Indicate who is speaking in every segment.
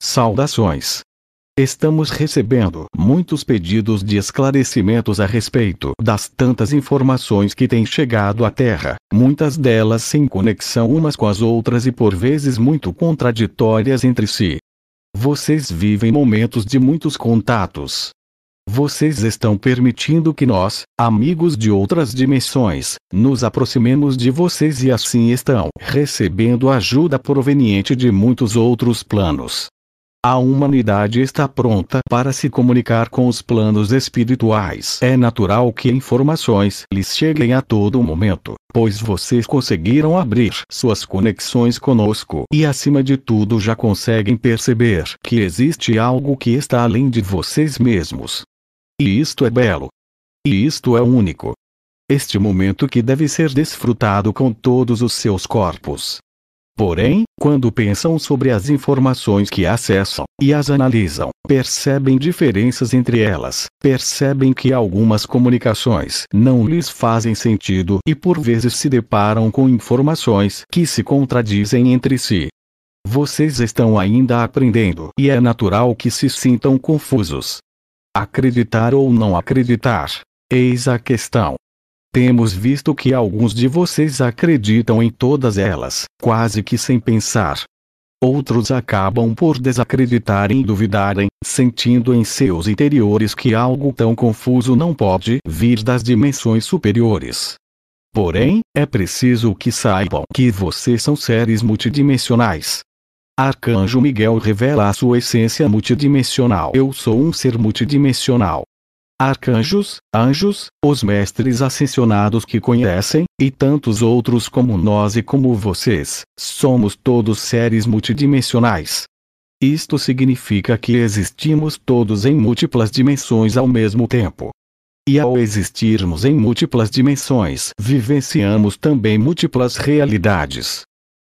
Speaker 1: Saudações! Estamos recebendo muitos pedidos de esclarecimentos a respeito das tantas informações que têm chegado à Terra, muitas delas sem conexão umas com as outras e por vezes muito contraditórias entre si. Vocês vivem momentos de muitos contatos. Vocês estão permitindo que nós, amigos de outras dimensões, nos aproximemos de vocês e assim estão recebendo ajuda proveniente de muitos outros planos. A humanidade está pronta para se comunicar com os planos espirituais. É natural que informações lhes cheguem a todo momento, pois vocês conseguiram abrir suas conexões conosco e, acima de tudo, já conseguem perceber que existe algo que está além de vocês mesmos. E isto é belo. E isto é único. Este momento que deve ser desfrutado com todos os seus corpos. Porém, quando pensam sobre as informações que acessam e as analisam, percebem diferenças entre elas, percebem que algumas comunicações não lhes fazem sentido e por vezes se deparam com informações que se contradizem entre si. Vocês estão ainda aprendendo e é natural que se sintam confusos. Acreditar ou não acreditar? Eis a questão. Temos visto que alguns de vocês acreditam em todas elas, quase que sem pensar. Outros acabam por desacreditarem e duvidarem, sentindo em seus interiores que algo tão confuso não pode vir das dimensões superiores. Porém, é preciso que saibam que vocês são seres multidimensionais. Arcanjo Miguel revela a sua essência multidimensional. Eu sou um ser multidimensional arcanjos, anjos, os mestres ascensionados que conhecem, e tantos outros como nós e como vocês, somos todos seres multidimensionais. Isto significa que existimos todos em múltiplas dimensões ao mesmo tempo. E ao existirmos em múltiplas dimensões, vivenciamos também múltiplas realidades.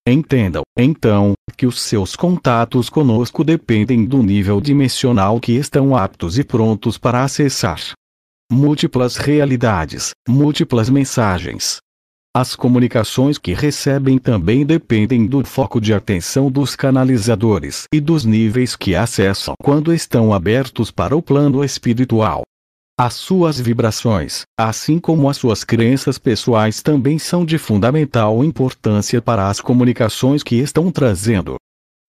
Speaker 1: Entendam, então, que os seus contatos conosco dependem do nível dimensional que estão aptos e prontos para acessar. Múltiplas realidades, múltiplas mensagens. As comunicações que recebem também dependem do foco de atenção dos canalizadores e dos níveis que acessam quando estão abertos para o plano espiritual. As suas vibrações, assim como as suas crenças pessoais, também são de fundamental importância para as comunicações que estão trazendo.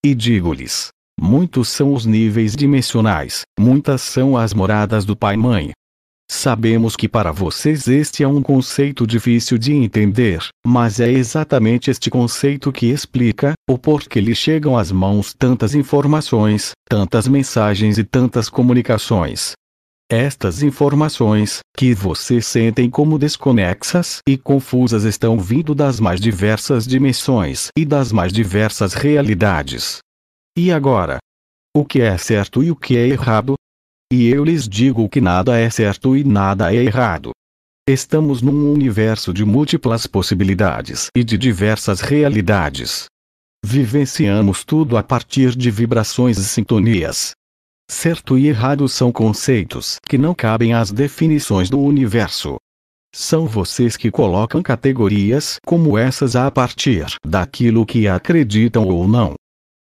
Speaker 1: E digo-lhes: muitos são os níveis dimensionais, muitas são as moradas do Pai-Mãe, Sabemos que para vocês este é um conceito difícil de entender, mas é exatamente este conceito que explica o porquê lhe chegam às mãos tantas informações, tantas mensagens e tantas comunicações, estas informações, que vocês sentem como desconexas e confusas, estão vindo das mais diversas dimensões e das mais diversas realidades. E agora? O que é certo e o que é errado? E eu lhes digo que nada é certo e nada é errado. Estamos num universo de múltiplas possibilidades e de diversas realidades. Vivenciamos tudo a partir de vibrações e sintonias, Certo e errado são conceitos que não cabem às definições do universo. São vocês que colocam categorias como essas a partir daquilo que acreditam ou não.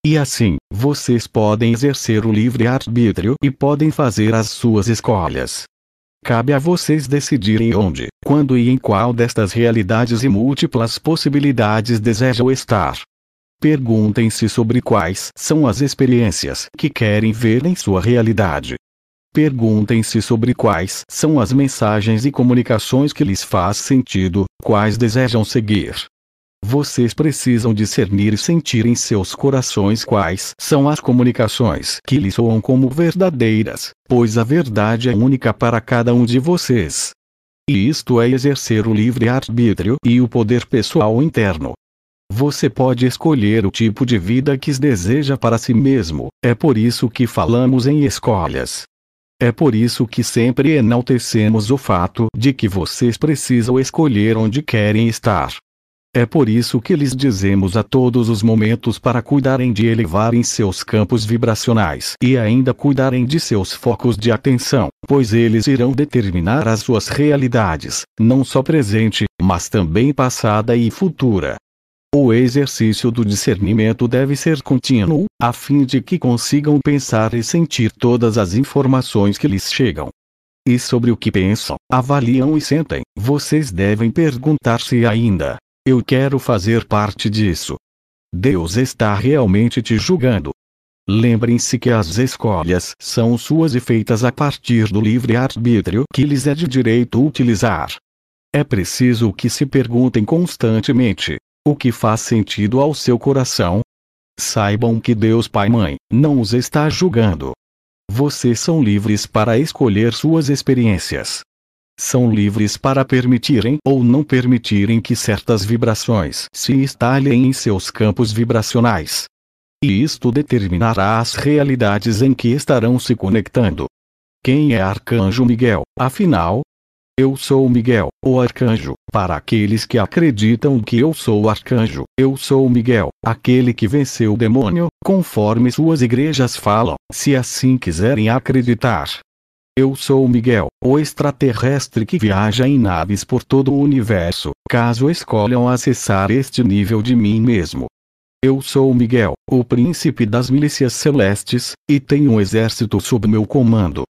Speaker 1: E assim, vocês podem exercer o livre arbítrio e podem fazer as suas escolhas. Cabe a vocês decidirem onde, quando e em qual destas realidades e múltiplas possibilidades desejam estar. Perguntem-se sobre quais são as experiências que querem ver em sua realidade. Perguntem-se sobre quais são as mensagens e comunicações que lhes faz sentido, quais desejam seguir. Vocês precisam discernir e sentir em seus corações quais são as comunicações que lhes soam como verdadeiras, pois a verdade é única para cada um de vocês. E isto é exercer o livre arbítrio e o poder pessoal interno, você pode escolher o tipo de vida que deseja para si mesmo, é por isso que falamos em escolhas. É por isso que sempre enaltecemos o fato de que vocês precisam escolher onde querem estar. É por isso que lhes dizemos a todos os momentos para cuidarem de elevarem seus campos vibracionais e ainda cuidarem de seus focos de atenção, pois eles irão determinar as suas realidades, não só presente, mas também passada e futura. O exercício do discernimento deve ser contínuo, a fim de que consigam pensar e sentir todas as informações que lhes chegam. E sobre o que pensam, avaliam e sentem, vocês devem perguntar-se ainda: eu quero fazer parte disso. Deus está realmente te julgando. Lembrem-se que as escolhas são suas e feitas a partir do livre-arbítrio que lhes é de direito utilizar. É preciso que se perguntem constantemente: o que faz sentido ao seu coração. Saibam que Deus Pai e Mãe não os está julgando. Vocês são livres para escolher suas experiências. São livres para permitirem ou não permitirem que certas vibrações se estalhem em seus campos vibracionais. E isto determinará as realidades em que estarão se conectando. Quem é Arcanjo Miguel, afinal? Eu sou Miguel, o arcanjo. Para aqueles que acreditam que eu sou arcanjo, eu sou Miguel, aquele que venceu o demônio, conforme suas igrejas falam, se assim quiserem acreditar. Eu sou Miguel, o extraterrestre que viaja em naves por todo o universo, caso escolham acessar este nível de mim mesmo. Eu sou Miguel, o príncipe das milícias celestes, e tenho um exército sob meu comando,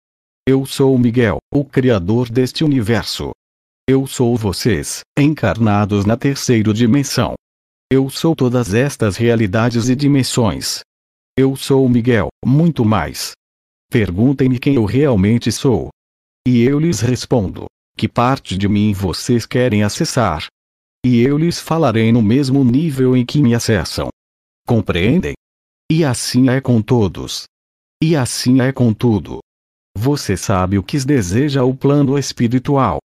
Speaker 1: eu sou Miguel, o criador deste universo. Eu sou vocês, encarnados na terceira dimensão. Eu sou todas estas realidades e dimensões. Eu sou Miguel, muito mais. Perguntem-me quem eu realmente sou. E eu lhes respondo: que parte de mim vocês querem acessar? E eu lhes falarei no mesmo nível em que me acessam. Compreendem? E assim é com todos. E assim é com tudo. Você sabe o que deseja o plano espiritual.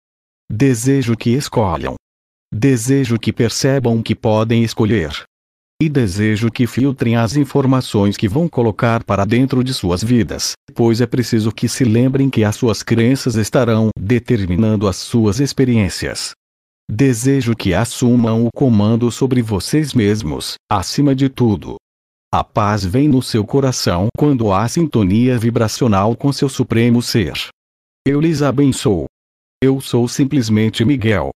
Speaker 1: Desejo que escolham. Desejo que percebam que podem escolher. E desejo que filtrem as informações que vão colocar para dentro de suas vidas, pois é preciso que se lembrem que as suas crenças estarão determinando as suas experiências. Desejo que assumam o comando sobre vocês mesmos, acima de tudo, a paz vem no seu coração quando há sintonia vibracional com seu Supremo Ser. Eu lhes abençoo. Eu sou simplesmente Miguel.